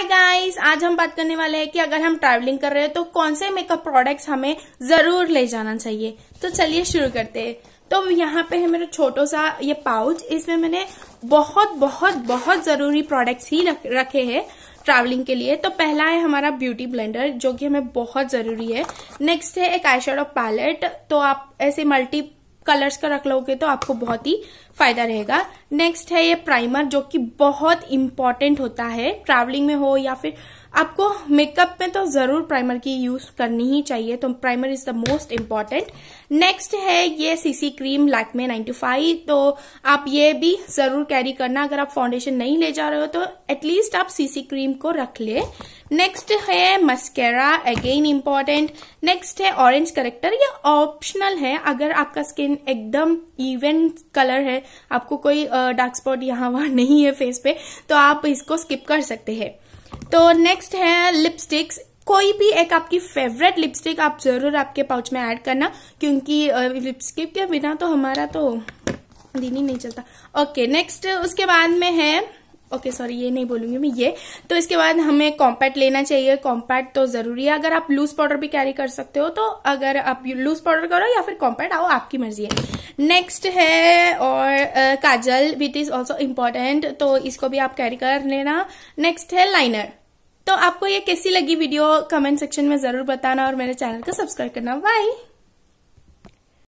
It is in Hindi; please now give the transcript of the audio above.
हाय गाइस आज हम बात करने वाले हैं कि अगर हम ट्रैवलिंग कर रहे हैं तो कौन से मेकअप प्रोडक्ट्स हमें जरूर ले जाना चाहिए तो चलिए शुरू करते हैं तो यहाँ पे है मेरा छोटो सा ये पाउच इसमें मैंने बहुत बहुत बहुत जरूरी प्रोडक्ट्स ही रखे हैं ट्रैवलिंग के लिए तो पहला है हमारा ब्यूटी ब्लेंडर जो कि हमें बहुत जरूरी है नेक्स्ट है एक आई पैलेट तो आप ऐसे मल्टी कलर्स का रख लोगे तो आपको बहुत ही फायदा रहेगा नेक्स्ट है ये प्राइमर जो कि बहुत इंपॉर्टेंट होता है ट्रैवलिंग में हो या फिर आपको मेकअप में तो जरूर प्राइमर की यूज करनी ही चाहिए तो primer is the most important next है ये सीसी क्रीम लैकमे 95 तो आप ये भी जरूर कैरी करना अगर आप फाउंडेशन नहीं ले जा रहे हो तो एटलीस्ट आप सीसी क्रीम को रख ले नेक्स्ट है मस्केरा अगेन इम्पॉर्टेंट नेक्स्ट है ऑरेंज करेक्टर ये ऑप्शनल है अगर आपका स्किन स्किन एकदम इवन कलर है आपको कोई डार्क स्पॉट यहाँ वहां नहीं है फेस पे तो आप इसको स्किप कर सकते हैं तो नेक्स्ट है लिपस्टिक्स कोई भी एक आपकी फेवरेट लिपस्टिक आप जरूर आपके पाउच में ऐड करना क्योंकि लिपस्टिक के बिना तो हमारा तो दिन ही नहीं चलता ओके नेक्स्ट उसके बाद में है ओके सॉरी ये नहीं बोलूंगी मैं ये तो इसके बाद हमें कॉम्पैक्ट लेना चाहिए कॉम्पैक्ट तो जरूरी है अगर आप लूज पाउडर भी कैरी कर सकते हो तो अगर आप लूज पाउडर करो या फिर कॉम्पैक्ट आओ आपकी मर्जी है नेक्स्ट है और आ, kajal with is also important तो इसको भी आप कैरी कर लेना नेक्स्ट है लाइनर तो आपको ये कैसी लगी वीडियो कमेंट सेक्शन में जरूर बताना और मेरे चैनल को सब्सक्राइब करना बाय